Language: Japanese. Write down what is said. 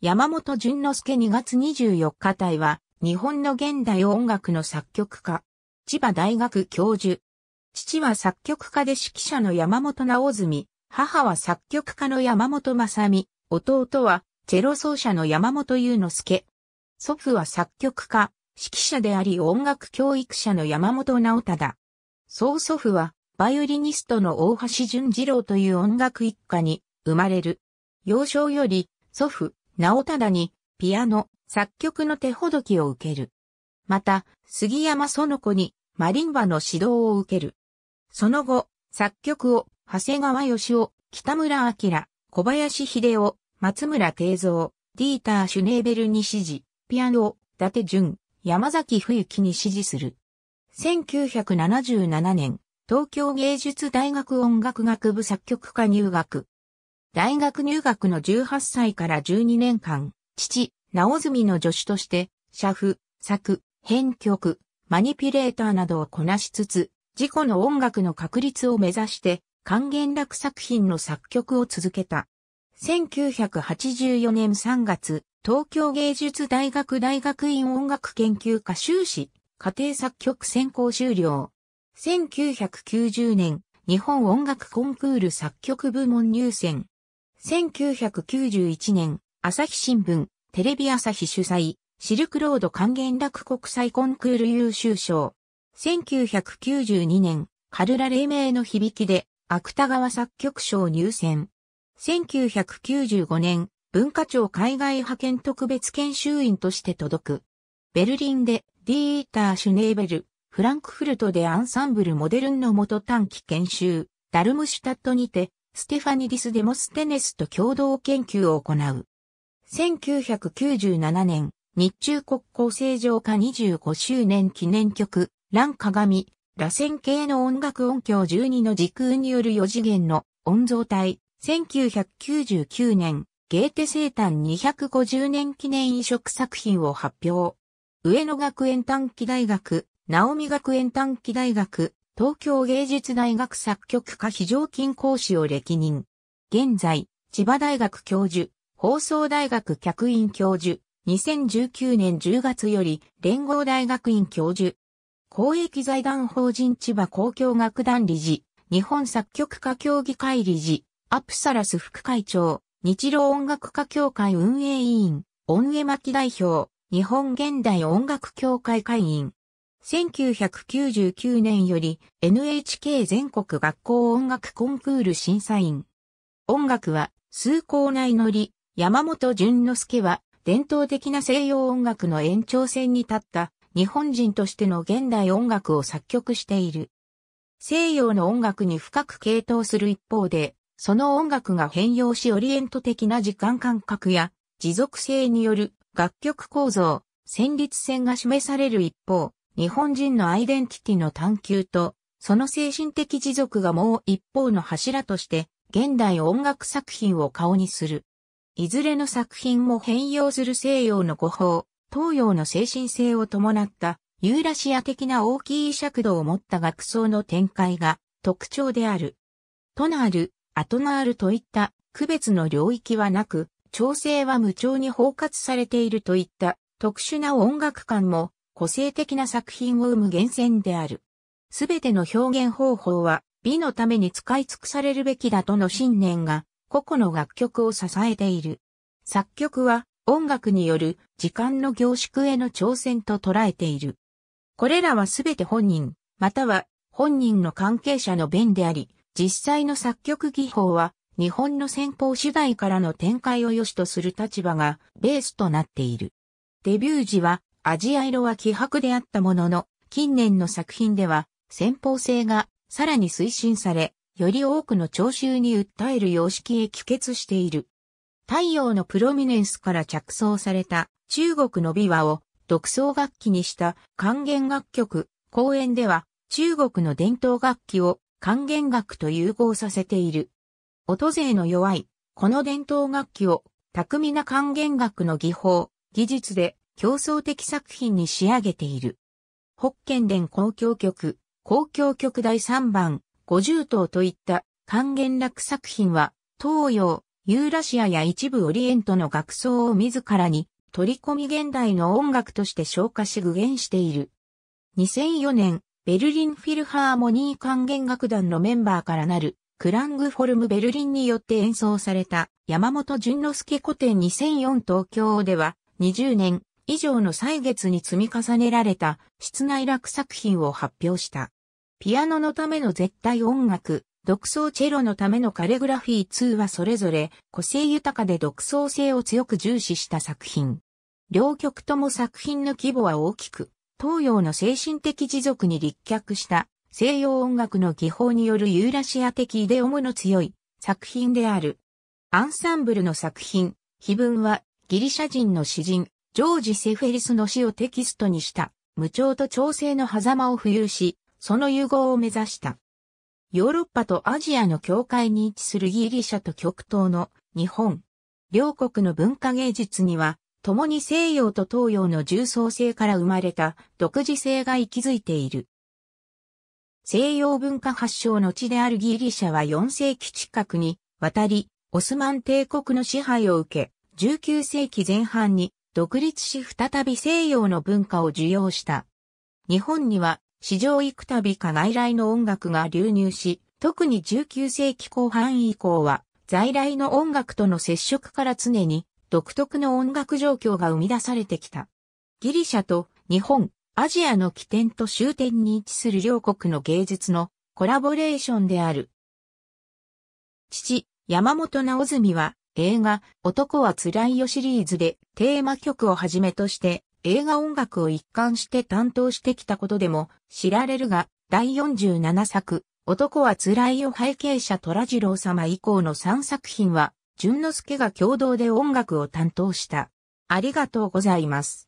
山本淳之介2月24日隊は、日本の現代音楽の作曲家。千葉大学教授。父は作曲家で指揮者の山本直澄、母は作曲家の山本正美、弟はチェロ奏者の山本祐之介。祖父は作曲家、指揮者であり音楽教育者の山本直忠。曽祖父はバイオリニストの大橋淳二郎という音楽一家に生まれる。幼少より祖父、直忠に、ピアノ、作曲の手ほどきを受ける。また、杉山園子に、マリンバの指導を受ける。その後、作曲を、長谷川義雄、北村明、小林秀夫、松村慶三、ディーター・シュネーベルに指示、ピアノを、伊達淳、山崎冬樹に指示する。1977年、東京芸術大学音楽学部作曲科入学。大学入学の18歳から12年間、父、直住の助手として、社譜、作、編曲、マニピュレーターなどをこなしつつ、自己の音楽の確立を目指して、還元楽作品の作曲を続けた。1984年3月、東京芸術大学大学院音楽研究科修士、家庭作曲専攻終了。1990年、日本音楽コンクール作曲部門入選。1991年、朝日新聞、テレビ朝日主催、シルクロード還元楽国際コンクール優秀賞。1992年、カルラ黎明の響きで、芥川作曲賞入選。1995年、文化庁海外派遣特別研修員として届く。ベルリンでディーター・シュネーベル、フランクフルトでアンサンブルモデルンの元短期研修、ダルムシュタットにてステファニディス・デモステネスと共同研究を行う。1997年、日中国交正常化25周年記念曲、ン鏡、螺旋系の音楽音響12の時空による4次元の音像体、1999年、ゲーテ生誕250年記念移植作品を発表。上野学園短期大学、直美学園短期大学、東京芸術大学作曲家非常勤講師を歴任。現在、千葉大学教授、放送大学客員教授、2019年10月より連合大学院教授、公益財団法人千葉公共楽団理事、日本作曲家協議会理事、アプサラス副会長、日露音楽家協会運営委員、恩マ巻代表、日本現代音楽協会会員、1999年より NHK 全国学校音楽コンクール審査員。音楽は崇高な祈り、山本淳之介は伝統的な西洋音楽の延長線に立った日本人としての現代音楽を作曲している。西洋の音楽に深く傾倒する一方で、その音楽が変容しオリエント的な時間感覚や持続性による楽曲構造、旋律線が示される一方、日本人のアイデンティティの探求と、その精神的持続がもう一方の柱として、現代音楽作品を顔にする。いずれの作品も変容する西洋の語法、東洋の精神性を伴ったユーラシア的な大きい尺度を持った学装の展開が特徴である。となる、アトナールといった区別の領域はなく、調整は無調に包括されているといった特殊な音楽観も個性的な作品を生む源泉である。すべての表現方法は美のために使い尽くされるべきだとの信念が個々の楽曲を支えている。作曲は音楽による時間の凝縮への挑戦と捉えている。これらはすべて本人、または本人の関係者の弁であり、実際の作曲技法は日本の先方次第からの展開を良しとする立場がベースとなっている。デビュー時はアジア色は希薄であったものの、近年の作品では、先方性がさらに推進され、より多くの聴衆に訴える様式へ帰結している。太陽のプロミネンスから着想された中国の琵琶を独奏楽器にした還元楽曲、公演では中国の伝統楽器を還元楽と融合させている。音勢の弱い、この伝統楽器を巧みな還元楽の技法、技術で競争的作品に仕上げている。北県伝公共曲、公共曲第3番、五十塔といった還元楽作品は、東洋、ユーラシアや一部オリエントの楽奏を自らに取り込み現代の音楽として消化し具現している。2004年、ベルリンフィルハーモニー還元楽団のメンバーからなる、クラングフォルムベルリンによって演奏された山本淳之介古典2004東京では、20年、以上の歳月に積み重ねられた室内楽作品を発表した。ピアノのための絶対音楽、独奏チェロのためのカレグラフィー2はそれぞれ個性豊かで独創性を強く重視した作品。両曲とも作品の規模は大きく、東洋の精神的持続に立脚した西洋音楽の技法によるユーラシア的イデオムの強い作品である。アンサンブルの作品、碑文はギリシャ人の詩人ジョージ・セフェリスの詩をテキストにした、無調と調整の狭間を浮遊し、その融合を目指した。ヨーロッパとアジアの境界に位置するギリシャと極東の日本。両国の文化芸術には、共に西洋と東洋の重層性から生まれた独自性が息づいている。西洋文化発祥の地であるギリシャは4世紀近くに渡り、オスマン帝国の支配を受け、19世紀前半に独立し再び西洋の文化を受容した。日本には史上幾度か外来の音楽が流入し、特に19世紀後半以降は在来の音楽との接触から常に独特の音楽状況が生み出されてきた。ギリシャと日本、アジアの起点と終点に位置する両国の芸術のコラボレーションである。父、山本直澄は映画、男は辛いよシリーズでテーマ曲をはじめとして映画音楽を一貫して担当してきたことでも知られるが、第47作、男は辛いよ背景者虎次郎様以降の3作品は、淳之介が共同で音楽を担当した。ありがとうございます。